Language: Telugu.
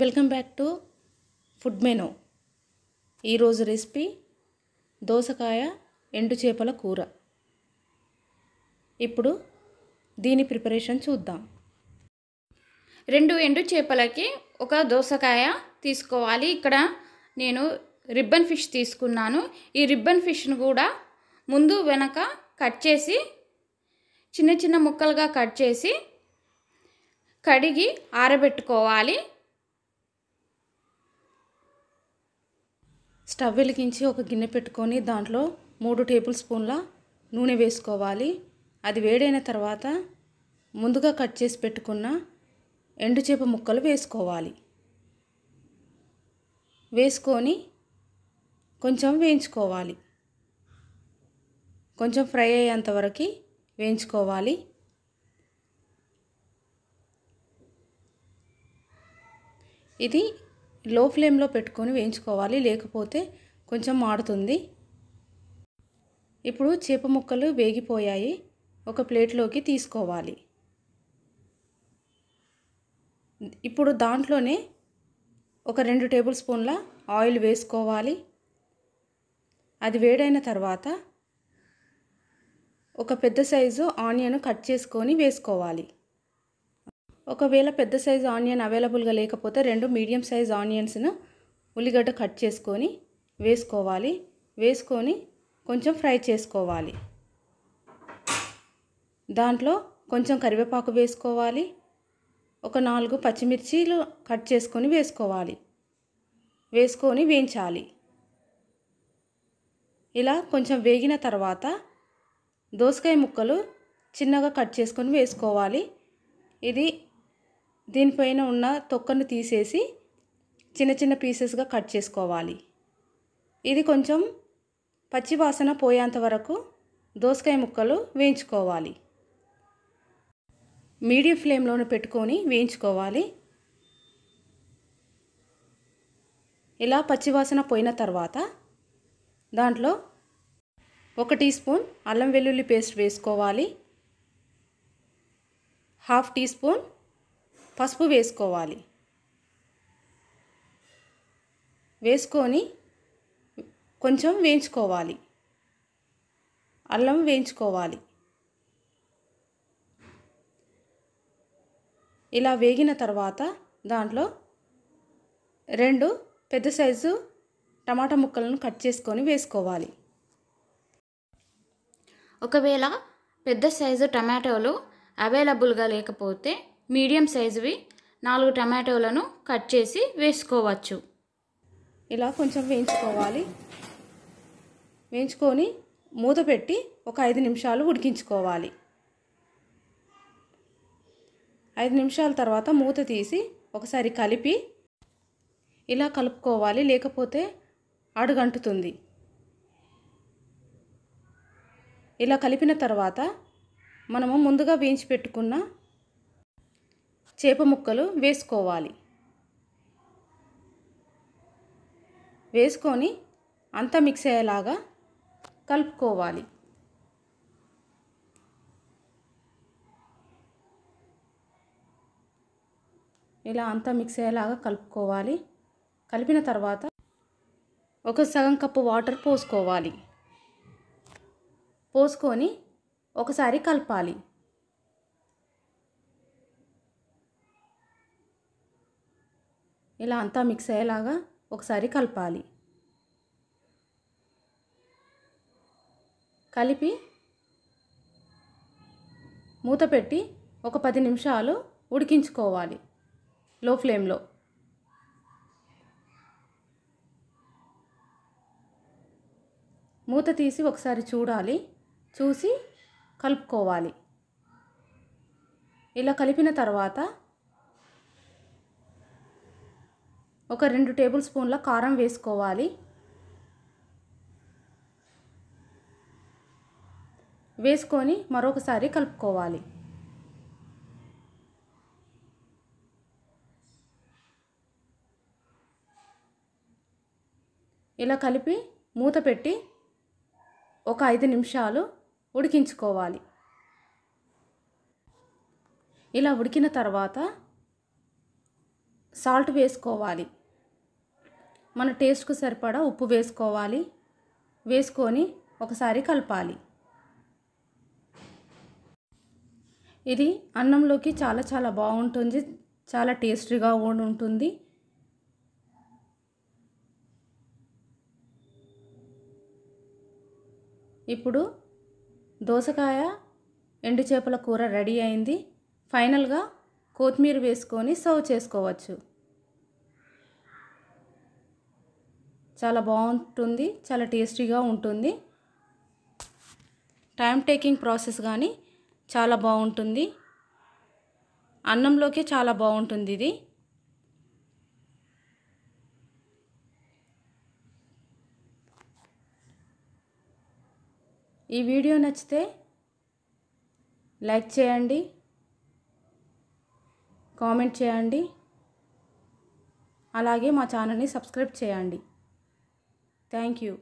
Welcome back to food menu ఈరోజు రెసిపీ దోసకాయ ఎండు చేపల కూర ఇప్పుడు దీని ప్రిపరేషన్ చూద్దాం రెండు ఎండు చేపలకి ఒక దోసకాయ తీసుకోవాలి ఇక్కడ నేను రిబ్బన్ ఫిష్ తీసుకున్నాను ఈ రిబ్బన్ ఫిష్ను కూడా ముందు వెనక కట్ చేసి చిన్న చిన్న ముక్కలుగా కట్ చేసి కడిగి ఆరబెట్టుకోవాలి స్టవ్ వెలిగించి ఒక గిన్నె పెట్టుకొని దాంట్లో మూడు టేబుల్ స్పూన్ల నూనె వేసుకోవాలి అది వేడైన తర్వాత ముందుగా కట్ చేసి పెట్టుకున్న ఎండు చేప ముక్కలు వేసుకోవాలి వేసుకొని కొంచెం వేయించుకోవాలి కొంచెం ఫ్రై అయ్యేంత వరకు వేయించుకోవాలి ఇది లో ఫ్లేమ్లో పెట్టుకొని వేయించుకోవాలి లేకపోతే కొంచెం మాడుతుంది ఇప్పుడు చేప ముక్కలు వేగిపోయాయి ఒక ప్లేట్లోకి తీసుకోవాలి ఇప్పుడు దాంట్లోనే ఒక రెండు టేబుల్ స్పూన్ల ఆయిల్ వేసుకోవాలి అది వేడైన తర్వాత ఒక పెద్ద సైజు ఆనియన్ కట్ చేసుకొని వేసుకోవాలి ఒకవేళ పెద్ద సైజు ఆనియన్ అవైలబుల్గా లేకపోతే రెండు మీడియం సైజ్ ఆనియన్స్ను ఉల్లిగడ్డ కట్ చేసుకొని వేసుకోవాలి వేసుకొని కొంచెం ఫ్రై చేసుకోవాలి దాంట్లో కొంచెం కరివేపాకు వేసుకోవాలి ఒక నాలుగు పచ్చిమిర్చీలు కట్ చేసుకొని వేసుకోవాలి వేసుకొని వేయించాలి ఇలా కొంచెం వేగిన తర్వాత దోసకాయ ముక్కలు చిన్నగా కట్ చేసుకొని వేసుకోవాలి ఇది దీనిపైన ఉన్న తొక్కను తీసేసి చిన్న చిన్న పీసెస్గా కట్ చేసుకోవాలి ఇది కొంచెం పచ్చివాసన పోయేంత వరకు దోసకాయ ముక్కలు వేయించుకోవాలి మీడియం ఫ్లేమ్లోనే పెట్టుకొని వేయించుకోవాలి ఇలా పచ్చివాసన పోయిన తర్వాత దాంట్లో ఒక టీ స్పూన్ అల్లం వెల్లుల్లి పేస్ట్ వేసుకోవాలి హాఫ్ టీ స్పూన్ పసుపు వేసుకోవాలి వేసుకొని కొంచెం వేయించుకోవాలి అల్లం వేయించుకోవాలి ఇలా వేగిన తర్వాత దాంట్లో రెండు పెద్ద సైజు టమాటా ముక్కలను కట్ చేసుకొని వేసుకోవాలి ఒకవేళ పెద్ద సైజు టమాటోలు అవైలబుల్గా లేకపోతే మీడియం సైజువి నాలుగు టమాటోలను కట్ చేసి వేసుకోవచ్చు ఇలా కొంచెం వేయించుకోవాలి వేయించుకొని మూత పెట్టి ఒక ఐదు నిమిషాలు ఉడికించుకోవాలి ఐదు నిమిషాల తర్వాత మూత తీసి ఒకసారి కలిపి ఇలా కలుపుకోవాలి లేకపోతే అడుగంటుతుంది ఇలా కలిపిన తర్వాత మనము ముందుగా వేయించి పెట్టుకున్న చేప ముక్కలు వేసుకోవాలి వేసుకొని అంత మిక్స్ అయ్యేలాగా కలుపుకోవాలి ఇలా అంతా మిక్స్ అయ్యేలాగా కలుపుకోవాలి కలిపిన తర్వాత ఒక సగం కప్పు వాటర్ పోసుకోవాలి పోసుకొని ఒకసారి కలపాలి ఇలా అంతా మిక్స్ అయ్యేలాగా ఒకసారి కలపాలి కలిపి మూత పెట్టి ఒక పది నిమిషాలు ఉడికించుకోవాలి లో ఫ్లేమ్లో మూత తీసి ఒకసారి చూడాలి చూసి కలుపుకోవాలి ఇలా కలిపిన తర్వాత ఒక రెండు టేబుల్ స్పూన్ల కారం వేసుకోవాలి వేసుకొని మరొకసారి కలుపుకోవాలి ఇలా కలిపి మూత పెట్టి ఒక ఐదు నిమిషాలు ఉడికించుకోవాలి ఇలా ఉడికిన తర్వాత సాల్ట్ వేసుకోవాలి మన టేస్ట్కు సరిపడా ఉప్పు వేసుకోవాలి వేసుకొని ఒకసారి కలపాలి ఇది అన్నంలోకి చాలా చాలా బాగుంటుంది చాలా టేస్టీగా ఉంటుంది ఇప్పుడు దోసకాయ ఎండు చేపల కూర రెడీ అయింది ఫైనల్గా కొత్తిమీర వేసుకొని సర్వ్ చేసుకోవచ్చు చాలా బాగుంటుంది చాలా టేస్టీగా ఉంటుంది టైం టేకింగ్ ప్రాసెస్ కానీ చాలా బాగుంటుంది అన్నంలోకి చాలా బాగుంటుంది ఇది ఈ వీడియో నచ్చితే లైక్ చేయండి కామెంట్ చేయండి అలాగే మా ఛానల్ని సబ్స్క్రైబ్ చేయండి Thank you.